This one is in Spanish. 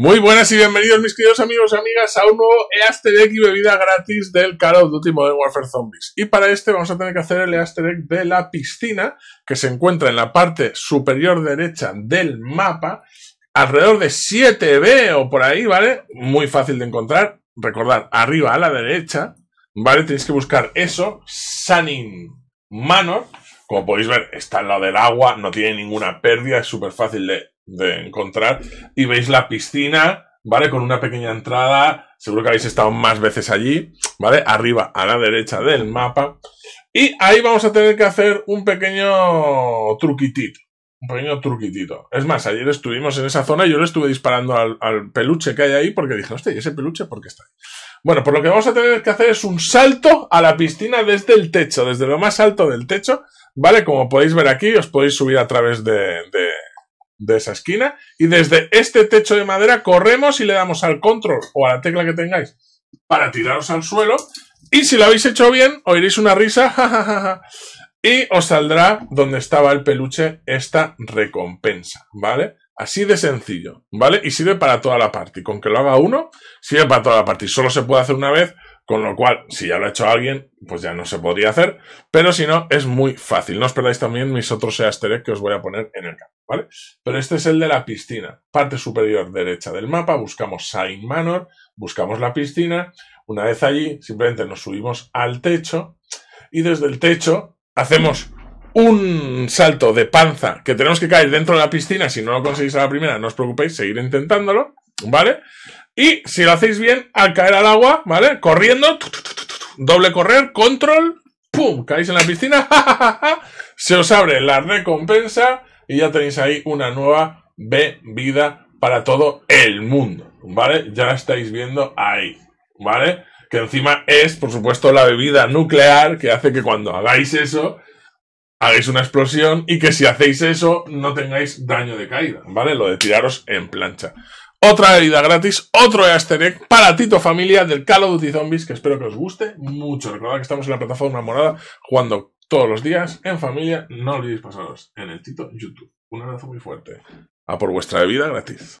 Muy buenas y bienvenidos mis queridos amigos y amigas a un nuevo Easter y bebida gratis del Call of Duty Modern Warfare Zombies. Y para este vamos a tener que hacer el Easter de la piscina que se encuentra en la parte superior derecha del mapa, alrededor de 7B o por ahí, ¿vale? Muy fácil de encontrar. Recordad, arriba a la derecha, ¿vale? Tenéis que buscar eso, Sanin Manor. Como podéis ver, está al lado del agua, no tiene ninguna pérdida, es súper fácil de de encontrar. Y veis la piscina, ¿vale? Con una pequeña entrada. Seguro que habéis estado más veces allí, ¿vale? Arriba, a la derecha del mapa. Y ahí vamos a tener que hacer un pequeño truquitito. Un pequeño truquitito. Es más, ayer estuvimos en esa zona y yo le estuve disparando al, peluche que hay ahí porque dije, hostia, ¿y ese peluche por qué está ahí? Bueno, por pues lo que vamos a tener que hacer es un salto a la piscina desde el techo, desde lo más alto del techo, ¿vale? Como podéis ver aquí, os podéis subir a través de de esa esquina y desde este techo de madera corremos y le damos al control o a la tecla que tengáis para tiraros al suelo y si lo habéis hecho bien oiréis una risa y os saldrá donde estaba el peluche esta recompensa, ¿vale? Así de sencillo, ¿vale? Y sirve para toda la parte. Con que lo haga uno, sirve para toda la parte. Solo se puede hacer una vez con lo cual, si ya lo ha hecho alguien, pues ya no se podría hacer. Pero si no, es muy fácil. No os perdáis también mis otros easter que os voy a poner en el campo, ¿vale? Pero este es el de la piscina. Parte superior derecha del mapa, buscamos Saint Manor, buscamos la piscina. Una vez allí, simplemente nos subimos al techo y desde el techo hacemos un salto de panza que tenemos que caer dentro de la piscina. Si no lo conseguís a la primera, no os preocupéis, seguir intentándolo, ¿vale? Y si lo hacéis bien, al caer al agua, ¿vale? Corriendo, doble correr, control, ¡pum! Caéis en la piscina, se os abre la recompensa y ya tenéis ahí una nueva bebida para todo el mundo, ¿vale? Ya la estáis viendo ahí, ¿vale? Que encima es, por supuesto, la bebida nuclear que hace que cuando hagáis eso, hagáis una explosión y que si hacéis eso no tengáis daño de caída, ¿vale? Lo de tiraros en plancha otra bebida gratis, otro Easter para Tito Familia del Calo of Duty Zombies, que espero que os guste mucho. Recordad que estamos en la plataforma morada jugando todos los días en familia. No olvidéis pasaros en el Tito YouTube. Un abrazo muy fuerte. A por vuestra bebida gratis.